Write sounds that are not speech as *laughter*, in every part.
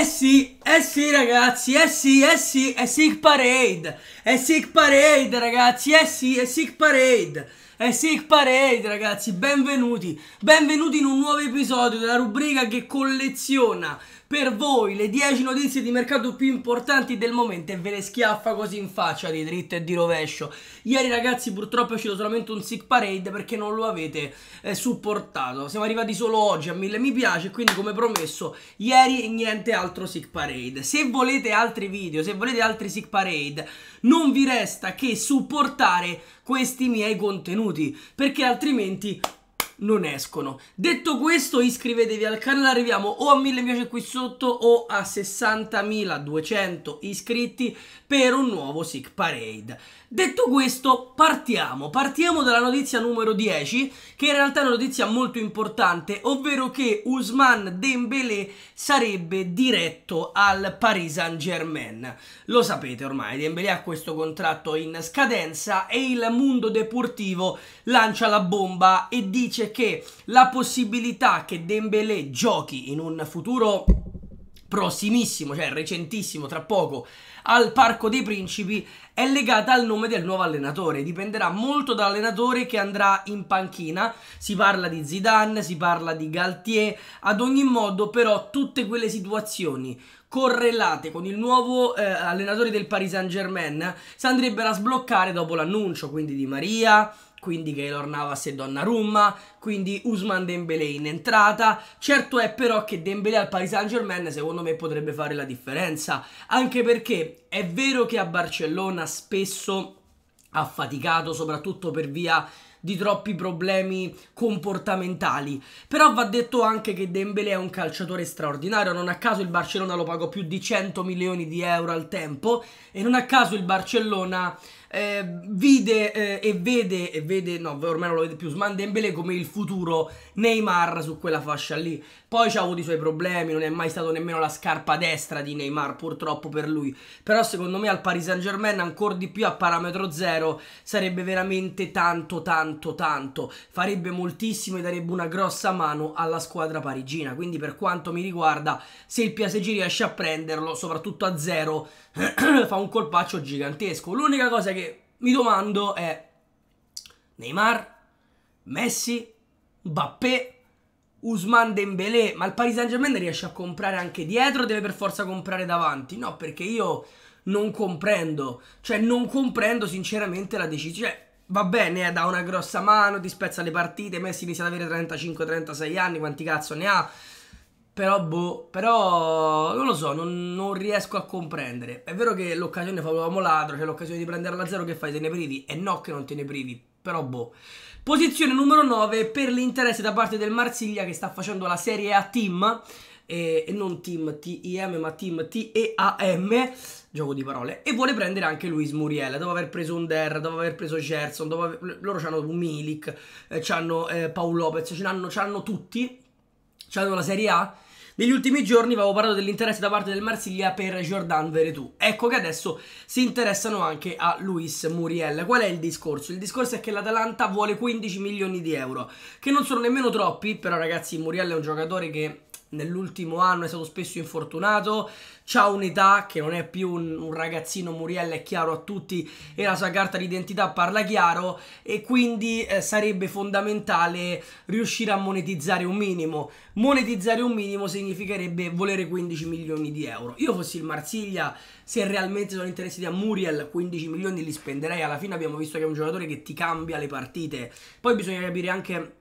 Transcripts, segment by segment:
Eh sì, eh sì ragazzi, eh sì, eh sì, è Sick Parade, è Sick Parade ragazzi, eh sì, è Sick Parade, è Sick Parade ragazzi, benvenuti, benvenuti in un nuovo episodio della rubrica che colleziona per voi le 10 notizie di mercato più importanti del momento e ve le schiaffa così in faccia di dritto e di rovescio. Ieri ragazzi purtroppo è uscito solamente un sick parade perché non lo avete eh, supportato. Siamo arrivati solo oggi a 1000 mi piace, quindi come promesso ieri niente altro sick parade. Se volete altri video, se volete altri sick parade, non vi resta che supportare questi miei contenuti perché altrimenti non escono. Detto questo, iscrivetevi al canale, arriviamo o a 1000 mi piace qui sotto o a 60.200 iscritti per un nuovo Sick Parade. Detto questo, partiamo. Partiamo dalla notizia numero 10, che in realtà è una notizia molto importante, ovvero che Usman Dembélé sarebbe diretto al Paris Saint-Germain. Lo sapete ormai, Dembélé ha questo contratto in scadenza e il mondo deportivo lancia la bomba e dice dice che la possibilità che Dembélé giochi in un futuro prossimissimo, cioè recentissimo, tra poco, al Parco dei Principi è legata al nome del nuovo allenatore. Dipenderà molto dall'allenatore che andrà in panchina. Si parla di Zidane, si parla di Galtier. Ad ogni modo, però, tutte quelle situazioni correlate con il nuovo eh, allenatore del Paris Saint Germain si andrebbero a sbloccare dopo l'annuncio, quindi di Maria, quindi Keylor Navas e Donnarumma, quindi Usman Dembélé in entrata. Certo è però che Dembélé al Paris Saint-Germain secondo me potrebbe fare la differenza, anche perché è vero che a Barcellona spesso ha faticato, soprattutto per via di troppi problemi comportamentali. Però va detto anche che Dembélé è un calciatore straordinario, non a caso il Barcellona lo pagò più di 100 milioni di euro al tempo e non a caso il Barcellona eh, vide eh, e vede, e vede, no, ormai non lo vede più, Smandembele come il futuro Neymar su quella fascia lì. Poi c'ha avuto i suoi problemi, non è mai stato nemmeno la scarpa destra di Neymar, purtroppo per lui. Però secondo me al Paris Saint Germain ancora di più a parametro zero sarebbe veramente tanto, tanto, tanto. Farebbe moltissimo e darebbe una grossa mano alla squadra parigina. Quindi per quanto mi riguarda, se il PSG riesce a prenderlo, soprattutto a zero, *clears throat* fa un colpaccio gigantesco. L'unica cosa che mi domando è Neymar, Messi, Mbappé, Usman Dembélé, ma il Paris Saint-Germain riesce a comprare anche dietro, deve per forza comprare davanti? No, perché io non comprendo, cioè non comprendo sinceramente la decisione. Cioè, va bene, eh, dà una grossa mano, ti spezza le partite, Messi inizia ad avere 35-36 anni, quanti cazzo ne ha? Però, boh, però non lo so, non, non, riesco a comprendere. È vero che l'occasione fa l'uomo ladro, c'è cioè l'occasione di prendere a zero, che fai? Te ne privi? E no che non te ne privi, però boh. Posizione numero 9 per l'interesse da parte del Marsiglia che sta facendo la Serie A Team, eh, e non Team TIM ma Team TEAM, gioco di parole, e vuole prendere anche Luis Muriel, dopo aver preso Under, dopo aver preso Gerson, dopo aver... loro hanno Milik, eh, hanno eh, Paul Lopez, ce l'hanno tutti, c'hanno la Serie A negli ultimi giorni avevo parlato dell'interesse da parte del Marsiglia per Jordan Veretù. Ecco che adesso si interessano anche a Luis Muriel. Qual è il discorso? Il discorso è che l'Atalanta vuole 15 milioni di euro, che non sono nemmeno troppi, però ragazzi Muriel è un giocatore che nell'ultimo anno è stato spesso infortunato, ha un'età che non è più un, un, ragazzino Muriel, è chiaro a tutti, e la sua carta d'identità parla chiaro e quindi eh, sarebbe fondamentale riuscire a monetizzare un minimo. Monetizzare un minimo significherebbe volere 15 milioni di euro. Io fossi il Marsiglia, se realmente sono interessati a Muriel, 15 milioni li spenderei, alla fine abbiamo visto che è un giocatore che ti cambia le partite. Poi bisogna capire anche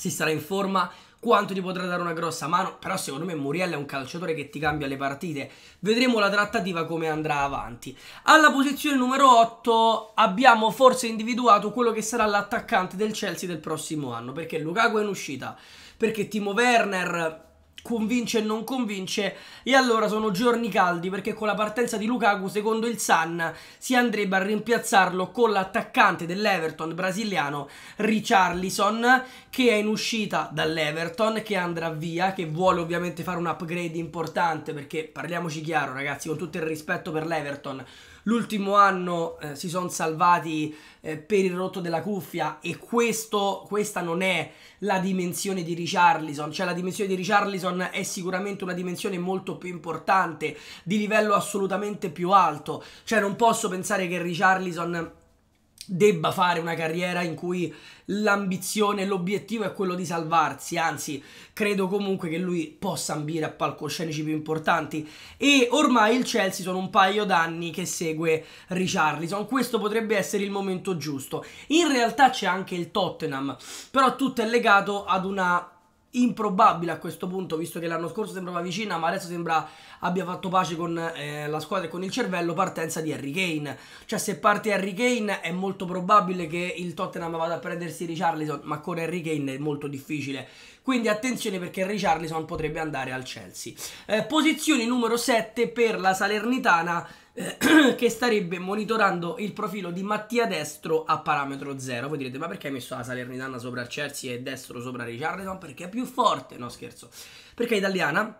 si sarà in forma, quanto ti potrà dare una grossa mano, però secondo me Muriel è un calciatore che ti cambia le partite. Vedremo la trattativa come andrà avanti. Alla posizione numero 8 abbiamo forse individuato quello che sarà l'attaccante del Chelsea del prossimo anno, perché Lukaku è in uscita, perché Timo Werner convince e non convince e allora sono giorni caldi perché con la partenza di Lukaku secondo il Sun si andrebbe a rimpiazzarlo con l'attaccante dell'Everton brasiliano Richarlison che è in uscita dall'Everton che andrà via che vuole ovviamente fare un upgrade importante perché parliamoci chiaro ragazzi con tutto il rispetto per l'Everton l'ultimo anno eh, si sono salvati eh, per il rotto della cuffia e questo, questa non è la dimensione di Richarlison, cioè la dimensione di Richarlison è sicuramente una dimensione molto più importante, di livello assolutamente più alto, cioè non posso pensare che Richarlison debba fare una carriera in cui l'ambizione, l'obiettivo è quello di salvarsi, anzi credo comunque che lui possa ambire a palcoscenici più importanti e ormai il Chelsea sono un paio d'anni che segue Richarlison, questo potrebbe essere il momento giusto. In realtà c'è anche il Tottenham, però tutto è legato ad una improbabile a questo punto, visto che l'anno scorso sembrava vicina, ma adesso sembra abbia fatto pace con eh, la squadra e con il cervello, partenza di Harry Kane. Cioè, se parte Harry Kane è molto probabile che il Tottenham vada a prendersi Richarlison, ma con Harry Kane è molto difficile. Quindi attenzione perché Richarlison potrebbe andare al Chelsea. Eh, posizione numero 7 per la Salernitana *clears throat* che starebbe monitorando il profilo di Mattia Destro a parametro 0. Voi direte, ma perché hai messo la Salernitana sopra il Cersi e Destro sopra Richardson? Perché è più forte, no scherzo. Perché è italiana,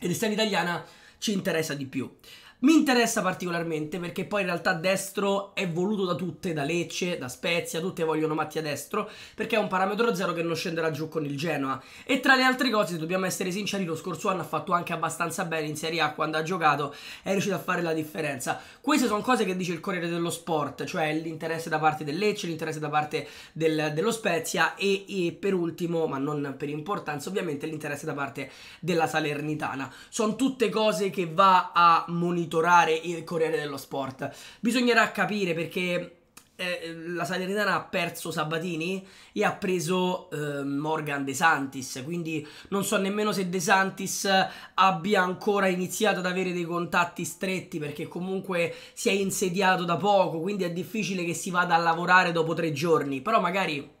ed essendo italiana ci interessa di più. Mi interessa particolarmente perché poi in realtà destro è voluto da tutte, da Lecce, da Spezia, tutte vogliono Mattia destro perché è un parametro zero che non scenderà giù con il Genoa. E tra le altre cose, dobbiamo essere sinceri, lo scorso anno ha fatto anche abbastanza bene in Serie A quando ha giocato, è riuscito a fare la differenza. Queste sono cose che dice il Corriere dello Sport, cioè l'interesse da parte del Lecce, l'interesse da parte del, dello Spezia e, e per ultimo, ma non per importanza ovviamente, l'interesse da parte della Salernitana. Sono tutte cose che va a monitorare monitorare il Corriere dello Sport. Bisognerà capire perché eh, la Salernitana ha perso Sabatini e ha preso eh, Morgan De Santis, quindi non so nemmeno se De Santis abbia ancora iniziato ad avere dei contatti stretti perché comunque si è insediato da poco, quindi è difficile che si vada a lavorare dopo tre giorni, però magari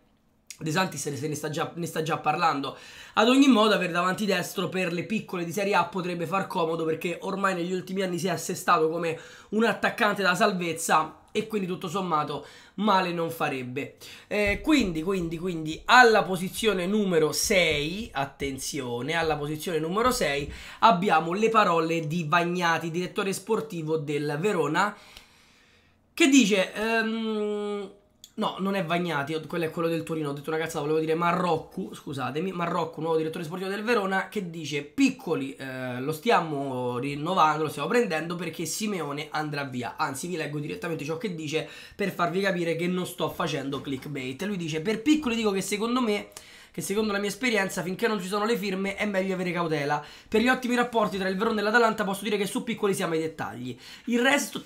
De Santis se ne sta, già, ne sta, già, parlando. Ad ogni modo, avere davanti destro per le piccole di Serie A potrebbe far comodo perché ormai negli ultimi anni si è assestato come un attaccante da salvezza e quindi tutto sommato male non farebbe. Eh, quindi, quindi, quindi, alla posizione numero 6, attenzione, alla posizione numero 6 abbiamo le parole di Vagnati, direttore sportivo del Verona, che dice... Um, No, non è Vagnati, quello è quello del Torino. Ho detto una cazzata, volevo dire Marrocco, scusatemi, Marrocco, nuovo direttore sportivo del Verona, che dice piccoli, eh, lo stiamo rinnovando, lo stiamo prendendo perché Simeone andrà via. Anzi, vi leggo direttamente ciò che dice per farvi capire che non sto facendo clickbait. Lui dice, per piccoli dico che secondo me che secondo la mia esperienza finché non ci sono le firme è meglio avere cautela. Per gli ottimi rapporti tra il Verona e l'Atalanta posso dire che su piccoli siamo ai dettagli. Il resto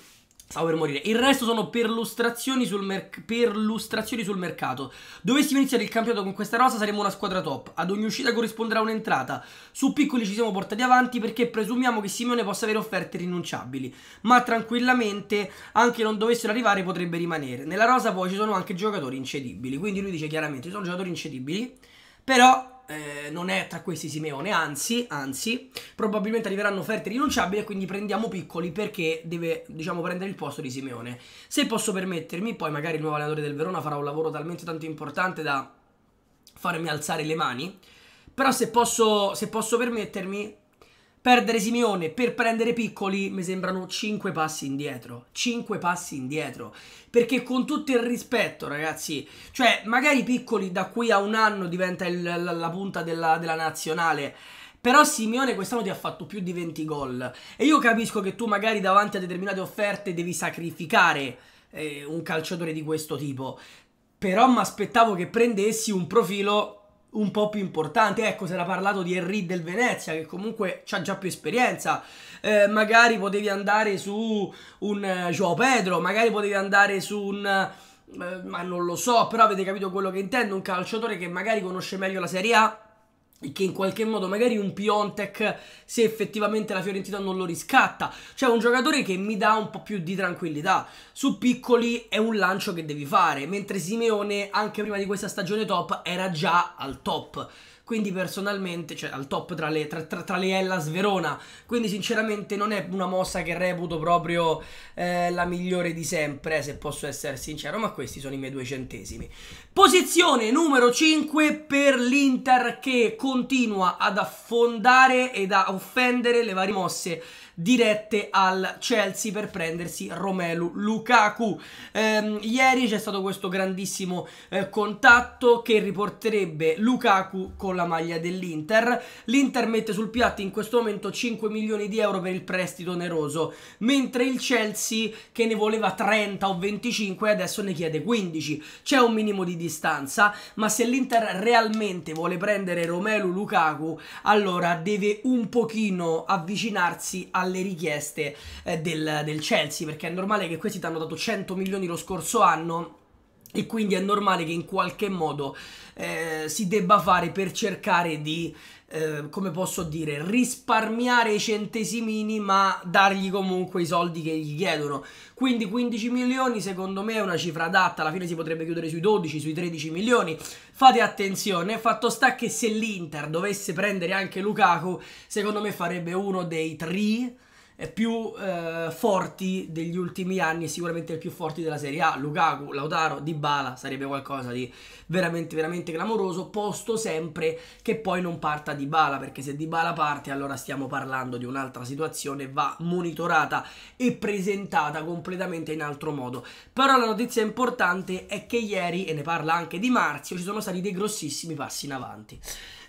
Stavo per morire. Il resto sono perlustrazioni sul, merc- perlustrazioni sul mercato. Dovessimo iniziare il campionato con questa rosa saremmo una squadra top. Ad ogni uscita corrisponderà un'entrata. Su piccoli ci siamo portati avanti perché presumiamo che Simone possa avere offerte rinunciabili. Ma tranquillamente, anche non dovessero arrivare, potrebbe rimanere. Nella rosa poi ci sono anche giocatori incedibili. Quindi lui dice chiaramente, ci sono giocatori incedibili. Però eh, non è tra questi Simeone, anzi, anzi, probabilmente arriveranno offerte rinunciabili e quindi prendiamo piccoli perché deve, diciamo, prendere il posto di Simeone. Se posso permettermi, poi magari il nuovo allenatore del Verona farà un lavoro talmente tanto importante da farmi alzare le mani, però se posso, se posso permettermi, Perdere Simeone per prendere Piccoli mi sembrano 5 passi indietro. 5 passi indietro. Perché con tutto il rispetto, ragazzi, cioè magari Piccoli da qui a un anno diventa il, la, la, punta della, della nazionale. Però Simeone quest'anno ti ha fatto più di 20 gol. E io capisco che tu magari davanti a determinate offerte devi sacrificare eh, un calciatore di questo tipo. Però mi aspettavo che prendessi un profilo un po' più importante. Ecco, si era parlato di Henry del Venezia, che comunque ha già più esperienza. Eh, magari potevi andare su un uh, Joao Pedro, magari potevi andare su un. Uh, ma non lo so, però avete capito quello che intendo. Un calciatore che magari conosce meglio la Serie A e che in qualche modo magari un Piontek se effettivamente la Fiorentina non lo riscatta cioè un giocatore che mi dà un po' più di tranquillità su Piccoli è un lancio che devi fare mentre Simeone anche prima di questa stagione top era già al top quindi personalmente, cioè al top tra le, tra, tra, tra le Hellas Verona, quindi sinceramente non è una mossa che reputo proprio eh, la migliore di sempre, se posso essere sincero, ma questi sono i miei due centesimi. Posizione numero 5 per l'Inter che continua ad affondare ed a offendere le varie mosse dirette al Chelsea per prendersi Romelu Lukaku. Ehm, ieri c'è stato questo grandissimo eh, contatto che riporterebbe Lukaku con la maglia dell'Inter. L'Inter mette sul piatto in questo momento 5 milioni di euro per il prestito oneroso, mentre il Chelsea che ne voleva 30 o 25 adesso ne chiede 15. C'è un minimo di distanza, ma se l'Inter realmente vuole prendere Romelu Lukaku, allora deve un pochino avvicinarsi al alle richieste eh, del, del Chelsea, perché è normale che questi ti hanno dato 100 milioni lo scorso anno e quindi è normale che in qualche modo eh, si debba fare per cercare di, eh, come posso dire, risparmiare i centesimini ma dargli comunque i soldi che gli chiedono. Quindi 15 milioni secondo me è una cifra adatta, alla fine si potrebbe chiudere sui 12, sui 13 milioni. Fate attenzione, fatto sta che se l'Inter dovesse prendere anche Lukaku, secondo me farebbe uno dei 3 più eh, forti degli ultimi anni, sicuramente il più forti della Serie A, Lukaku, Lautaro, Dybala, sarebbe qualcosa di veramente veramente clamoroso, posto sempre che poi non parta Dybala, perché se Dybala parte allora stiamo parlando di un'altra situazione, va monitorata e presentata completamente in altro modo. Però la notizia importante è che ieri, e ne parla anche Di Marzio, ci sono stati dei grossissimi passi in avanti.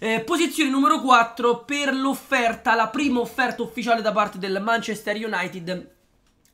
Eh, posizione numero 4 per l'offerta, la prima offerta ufficiale da parte del Manchester United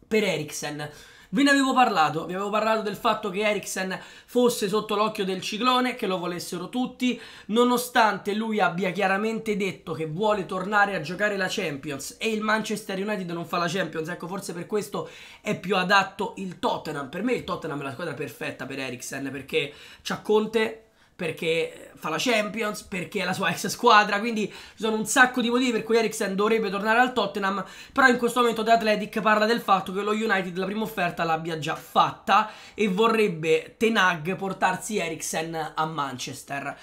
per Eriksen. Ve ne avevo parlato, vi avevo parlato del fatto che Eriksen fosse sotto l'occhio del ciclone, che lo volessero tutti, nonostante lui abbia chiaramente detto che vuole tornare a giocare la Champions e il Manchester United non fa la Champions, ecco forse per questo è più adatto il Tottenham. Per me il Tottenham è la squadra perfetta per Eriksen perché c'ha Conte, perché fa la Champions, perché è la sua *laughs* ex squadra, quindi ci sono un sacco di motivi per cui Eriksen dovrebbe tornare al Tottenham, però in questo momento The Athletic parla del fatto che lo United la prima offerta l'abbia già fatta e vorrebbe Tenag portarsi Eriksen a Manchester.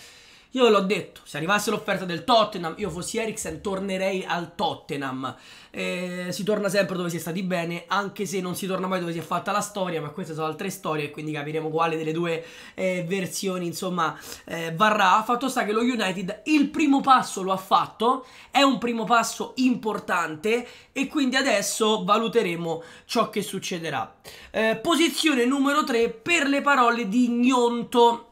Io ve l'ho detto, se arrivasse l'offerta del Tottenham, io fossi Eriksen, tornerei al Tottenham. Eh, si torna sempre dove si è stati bene, anche se non si torna mai dove si è fatta la storia, ma queste sono altre storie, quindi capiremo quale delle due eh, versioni, insomma, eh, varrà. Fatto sta che lo United il primo passo lo ha fatto, è un primo passo importante e quindi adesso valuteremo ciò che succederà. Eh, posizione numero 3 per le parole di Gnonto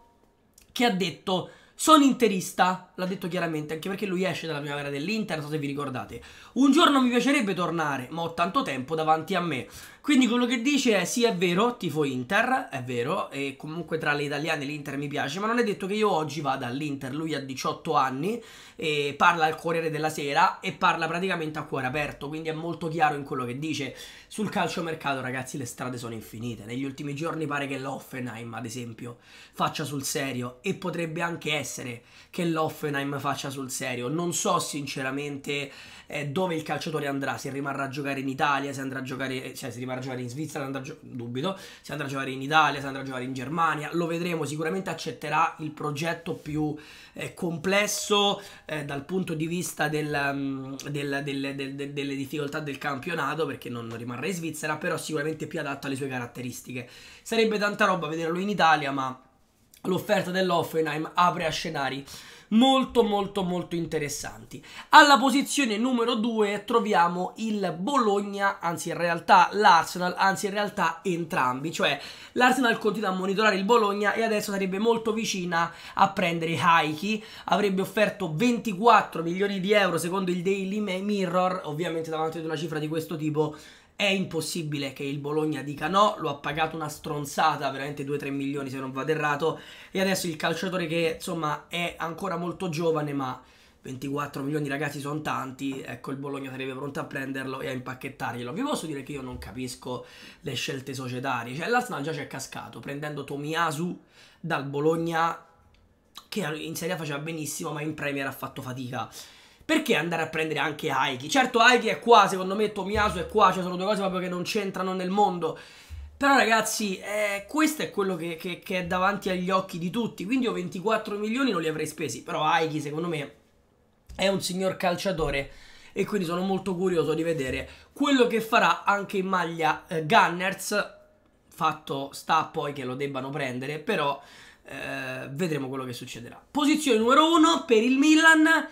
che ha detto sono interista l'ha detto chiaramente, anche perché lui esce dalla primavera dell'Inter, non so se vi ricordate. Un giorno mi piacerebbe tornare, ma ho tanto tempo davanti a me. Quindi quello che dice è sì è vero, tifo Inter, è vero, e comunque tra le italiane l'Inter mi piace, ma non è detto che io oggi vada all'Inter, lui ha 18 anni, e parla al Corriere della Sera e parla praticamente a cuore aperto, quindi è molto chiaro in quello che dice. Sul calciomercato ragazzi le strade sono infinite, negli ultimi giorni pare che l'Offenheim ad esempio faccia sul serio e potrebbe anche essere che l'Offenheim Hoffenheim faccia sul serio. Non so sinceramente eh, dove il calciatore andrà, se rimarrà a giocare in Italia, se andrà a giocare, eh, cioè se rimarrà a giocare in Svizzera, andrà a dubito, se andrà a giocare in Italia, se andrà a giocare in Germania, lo vedremo, sicuramente accetterà il progetto più eh, complesso eh, dal punto di vista mm, del, del, del, delle difficoltà del campionato, perché non rimarrà in Svizzera, però sicuramente più adatto alle sue caratteristiche. Sarebbe tanta roba vederlo in Italia, ma l'offerta dell'Offenheim apre a scenari molto molto molto interessanti. Alla posizione numero 2 troviamo il Bologna, anzi in realtà l'Arsenal, anzi in realtà entrambi, cioè l'Arsenal continua a monitorare il Bologna e adesso sarebbe molto vicina a prendere Haiki, avrebbe offerto 24 milioni di euro secondo il Daily Mirror, ovviamente davanti ad una cifra di questo tipo è impossibile che il Bologna dica no, lo ha pagato una stronzata, veramente 2-3 milioni se non vado errato, e adesso il calciatore che insomma è ancora molto giovane ma 24 milioni ragazzi sono tanti, ecco il Bologna sarebbe pronto a prenderlo e a impacchettarglielo. Vi posso dire che io non capisco le scelte societarie, cioè l'Arsenal già c'è cascato prendendo Tomiasu dal Bologna che in Serie A faceva benissimo ma in Premier ha fatto fatica perché andare a prendere anche Aiki? Certo Aiki è qua, secondo me Tomiasu è qua, cioè sono due cose proprio che non c'entrano nel mondo. Però ragazzi, eh, questo è quello che, che, che, è davanti agli occhi di tutti, quindi io 24 milioni non li avrei spesi, però Aiki secondo me è un signor calciatore e quindi sono molto curioso di vedere quello che farà anche in maglia eh, Gunners, fatto sta poi che lo debbano prendere, però eh, vedremo quello che succederà. Posizione numero 1 per il Milan,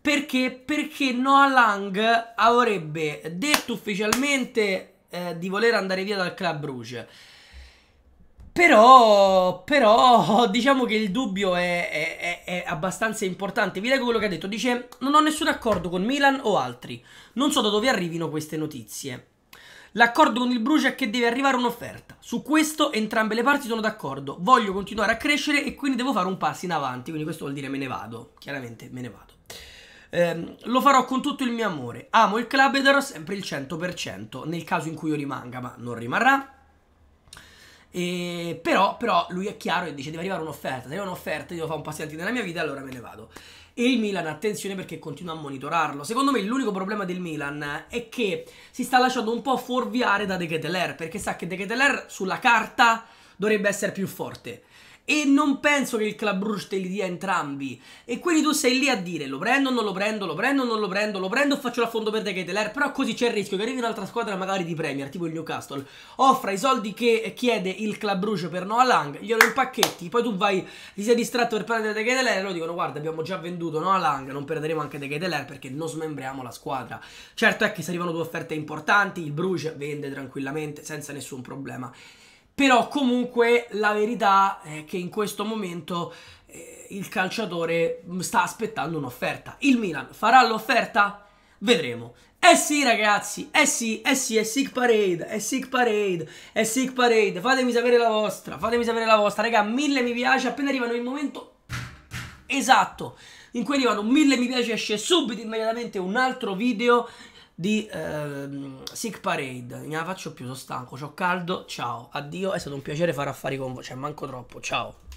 perché? Perché Noah Lang avrebbe detto ufficialmente eh, di voler andare via dal Club Bruges. Però, però, *laughs* diciamo che il dubbio è, è, è, abbastanza importante. Vi leggo quello che ha detto. Dice, non ho nessun accordo con Milan o altri. Non so da dove arrivino queste notizie. L'accordo con il Bruce è che deve arrivare un'offerta. Su questo entrambe le parti sono d'accordo. Voglio continuare a crescere e quindi devo fare un passo in avanti. Quindi questo vuol dire me ne vado. Chiaramente me ne vado. Eh, lo farò con tutto il mio amore. Amo il club e darò sempre il 100% nel caso in cui io rimanga, ma non rimarrà. E però, però, lui è chiaro e dice: Deve arrivare un'offerta. Se arriva un'offerta, io devo fare un paziente nella mia vita, allora me ne vado. E il Milan, attenzione perché continua a monitorarlo. Secondo me, l'unico problema del Milan è che si sta lasciando un po' fuorviare da De Keteler perché sa che De Keteler sulla carta dovrebbe essere più forte. E non penso che il Club Brugge te li dia entrambi. E quindi tu sei lì a dire lo prendo, o non lo prendo, lo prendo, o non lo prendo, lo prendo o faccio la fondo per De Però così c'è il rischio che arrivi un'altra squadra magari di Premier, tipo il Newcastle. Offra i soldi che chiede il Club Brugge per Noah Lang, glielo impacchetti. Poi tu vai, ti sei distratto per prendere De e loro dicono guarda abbiamo già venduto Noah Lang, non perderemo anche De perché non smembriamo la squadra. Certo è che se arrivano due offerte importanti, il Bruges vende tranquillamente senza nessun problema però comunque la verità è che in questo momento eh, il calciatore sta aspettando un'offerta. Il Milan farà l'offerta? Vedremo. Eh sì ragazzi, eh sì, eh sì, è Sick Parade, è Sick Parade, è Sick Parade, fatemi sapere la vostra, fatemi sapere la vostra, raga, mille mi piace, appena arrivano il momento esatto in cui arrivano mille mi piace esce subito immediatamente un altro video di ehm, Sick Parade. Ne la faccio più, sono stanco, ho caldo. Ciao, addio, è stato un piacere fare affari con voi. Cioè, manco troppo. Ciao.